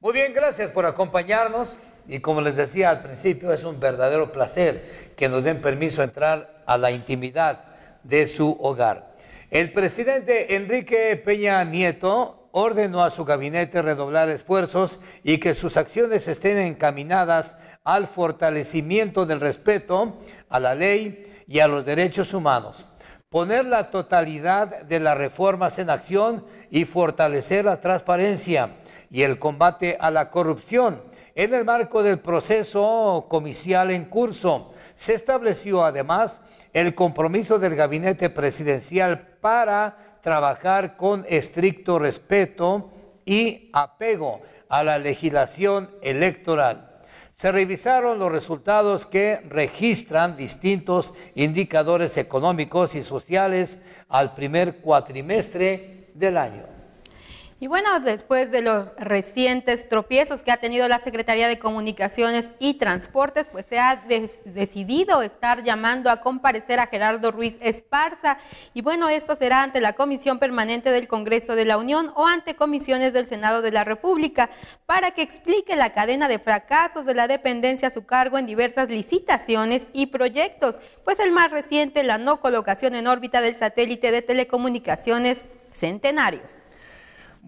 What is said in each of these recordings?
Muy bien, gracias por acompañarnos. Y como les decía al principio, es un verdadero placer que nos den permiso a entrar a la intimidad de su hogar. El presidente Enrique Peña Nieto ordenó a su gabinete redoblar esfuerzos y que sus acciones estén encaminadas al fortalecimiento del respeto a la ley y a los derechos humanos, poner la totalidad de las reformas en acción y fortalecer la transparencia y el combate a la corrupción. En el marco del proceso comicial en curso, se estableció además el compromiso del gabinete presidencial para trabajar con estricto respeto y apego a la legislación electoral. Se revisaron los resultados que registran distintos indicadores económicos y sociales al primer cuatrimestre del año. Y bueno, después de los recientes tropiezos que ha tenido la Secretaría de Comunicaciones y Transportes, pues se ha decidido estar llamando a comparecer a Gerardo Ruiz Esparza. Y bueno, esto será ante la Comisión Permanente del Congreso de la Unión o ante comisiones del Senado de la República para que explique la cadena de fracasos de la dependencia a su cargo en diversas licitaciones y proyectos. Pues el más reciente, la no colocación en órbita del satélite de telecomunicaciones Centenario.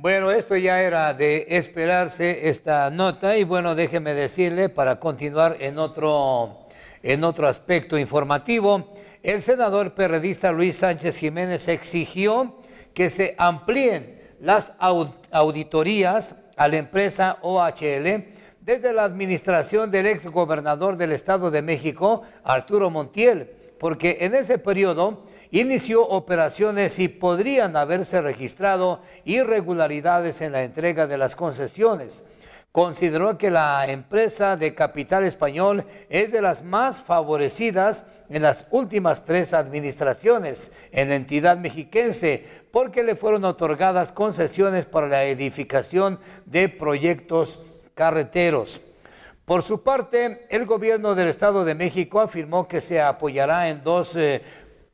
Bueno, esto ya era de esperarse esta nota y bueno, déjeme decirle para continuar en otro, en otro aspecto informativo, el senador perredista Luis Sánchez Jiménez exigió que se amplíen las auditorías a la empresa OHL desde la administración del exgobernador del Estado de México, Arturo Montiel, porque en ese periodo inició operaciones y podrían haberse registrado irregularidades en la entrega de las concesiones. Consideró que la empresa de capital español es de las más favorecidas en las últimas tres administraciones en la entidad mexiquense porque le fueron otorgadas concesiones para la edificación de proyectos carreteros. Por su parte, el gobierno del Estado de México afirmó que se apoyará en dos eh,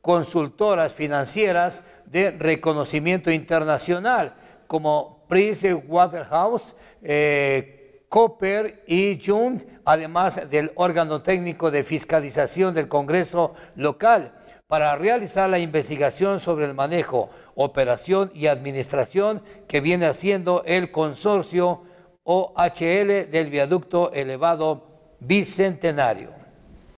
consultoras financieras de reconocimiento internacional, como Prince Waterhouse, eh, y Jung, además del órgano técnico de fiscalización del Congreso local, para realizar la investigación sobre el manejo, operación y administración que viene haciendo el consorcio OHL del viaducto elevado bicentenario.